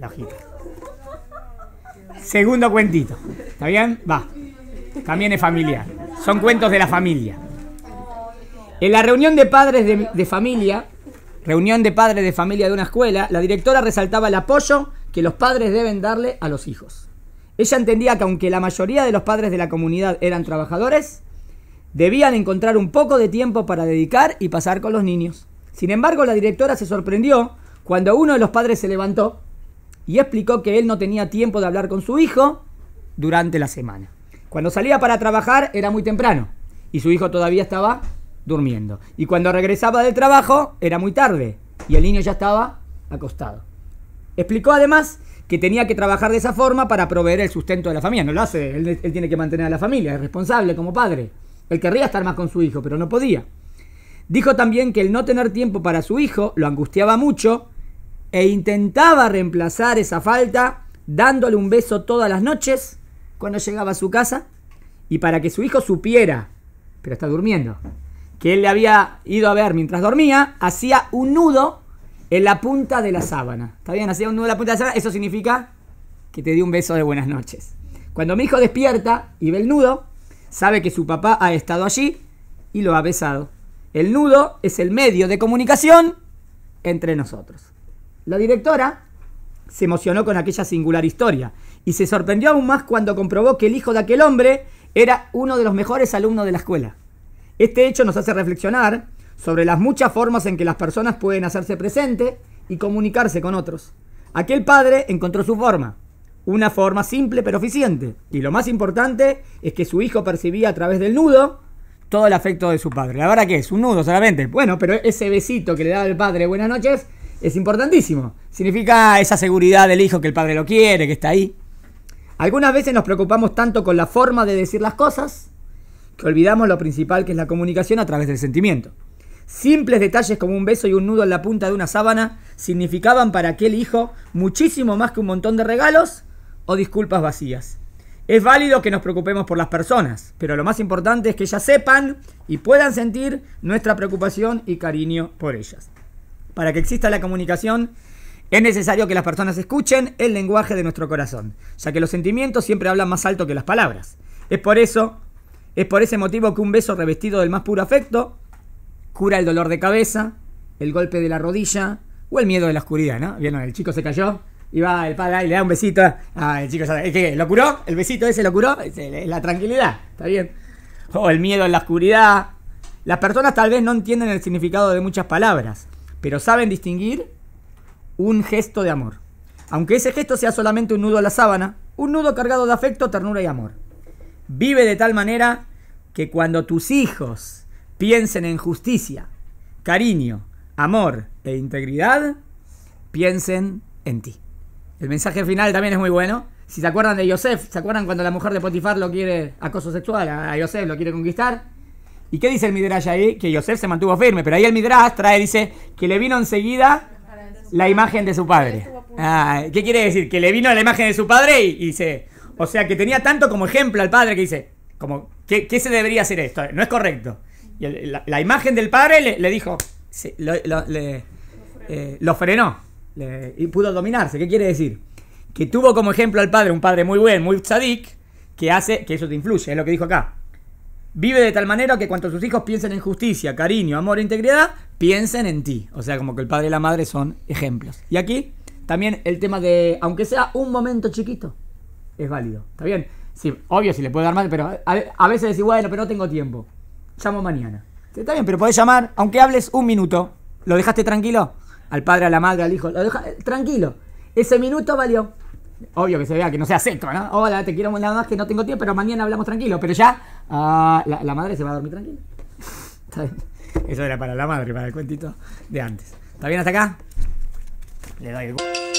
la Segundo cuentito. ¿Está bien? Va. También es familiar. Son cuentos de la familia. En la reunión de padres de, de familia, reunión de padres de familia de una escuela, la directora resaltaba el apoyo que los padres deben darle a los hijos. Ella entendía que aunque la mayoría de los padres de la comunidad eran trabajadores, debían encontrar un poco de tiempo para dedicar y pasar con los niños. Sin embargo, la directora se sorprendió cuando uno de los padres se levantó y explicó que él no tenía tiempo de hablar con su hijo durante la semana. Cuando salía para trabajar era muy temprano y su hijo todavía estaba durmiendo. Y cuando regresaba del trabajo era muy tarde y el niño ya estaba acostado. Explicó además que tenía que trabajar de esa forma para proveer el sustento de la familia. No lo hace, él, tiene que mantener a la familia, es responsable como padre. Él querría estar más con su hijo, pero no podía. Dijo también que el no tener tiempo para su hijo lo angustiaba mucho e intentaba reemplazar esa falta dándole un beso todas las noches cuando llegaba a su casa y para que su hijo supiera, pero está durmiendo, que él le había ido a ver mientras dormía, hacía un nudo en la punta de la sábana. ¿Está bien? Hacía un nudo en la punta de la sábana, eso significa que te dio un beso de buenas noches. Cuando mi hijo despierta y ve el nudo, sabe que su papá ha estado allí y lo ha besado. El nudo es el medio de comunicación entre nosotros. La directora se emocionó con aquella singular historia y se sorprendió aún más cuando comprobó que el hijo de aquel hombre era uno de los mejores alumnos de la escuela. Este hecho nos hace reflexionar sobre las muchas formas en que las personas pueden hacerse presente y comunicarse con otros. Aquel padre encontró su forma, una forma simple pero eficiente, y lo más importante es que su hijo percibía a través del nudo todo el afecto de su padre. La verdad que es un nudo solamente. Bueno, pero ese besito que le daba el padre, buenas noches, es importantísimo. Significa esa seguridad del hijo que el padre lo quiere, que está ahí. Algunas veces nos preocupamos tanto con la forma de decir las cosas que olvidamos lo principal que es la comunicación a través del sentimiento. Simples detalles como un beso y un nudo en la punta de una sábana significaban para aquel hijo muchísimo más que un montón de regalos o disculpas vacías. Es válido que nos preocupemos por las personas, pero lo más importante es que ellas sepan y puedan sentir nuestra preocupación y cariño por ellas. Para que exista la comunicación, es necesario que las personas escuchen el lenguaje de nuestro corazón, ya que los sentimientos siempre hablan más alto que las palabras. Es por eso, es por ese motivo que un beso revestido del más puro afecto cura el dolor de cabeza, el golpe de la rodilla o el miedo de la oscuridad, ¿no? Vieron, el chico se cayó y va el padre y le da un besito. Ah, el chico ¿qué? ¿Lo curó? ¿El besito ese lo curó? es La tranquilidad, ¿está bien? O el miedo a la oscuridad. Las personas tal vez no entienden el significado de muchas palabras pero saben distinguir un gesto de amor. Aunque ese gesto sea solamente un nudo a la sábana, un nudo cargado de afecto, ternura y amor. Vive de tal manera que cuando tus hijos piensen en justicia, cariño, amor e integridad, piensen en ti. El mensaje final también es muy bueno. Si se acuerdan de Yosef, ¿se acuerdan cuando la mujer de Potifar lo quiere acoso sexual? A Yosef lo quiere conquistar. ¿Y qué dice el Midrash ahí? Que Yosef se mantuvo firme, pero ahí el Midrash trae, dice, que le vino enseguida la imagen de su padre. Ah, ¿Qué quiere decir? Que le vino la imagen de su padre y, dice, O sea, que tenía tanto como ejemplo al padre que dice, como, ¿qué, se debería hacer esto? No es correcto. Y la, imagen del padre le, dijo, eh, lo, frenó y pudo dominarse. ¿Qué quiere decir? Que tuvo como ejemplo al padre, un padre muy buen, muy tzadik, que hace que eso te influye, es lo que dijo acá. Vive de tal manera que cuando sus hijos piensen en justicia, cariño, amor e integridad, piensen en ti. O sea, como que el padre y la madre son ejemplos. Y aquí también el tema de, aunque sea un momento chiquito, es válido. ¿Está bien? Sí, obvio, si le puede dar mal, pero a, veces decís, bueno, pero no tengo tiempo. Llamo mañana. está bien, pero podés llamar, aunque hables un minuto. ¿Lo dejaste tranquilo? Al padre, a la madre, al hijo. Lo deja, eh, tranquilo. Ese minuto valió. Obvio que se vea que no sea seco, ¿no? Hola, te quiero nada más que no tengo tiempo, pero mañana hablamos tranquilo. Pero ya Ah, la, madre se va a dormir tranquila. Eso era para la madre, para el cuentito de antes. ¿Está bien hasta acá? Le doy el...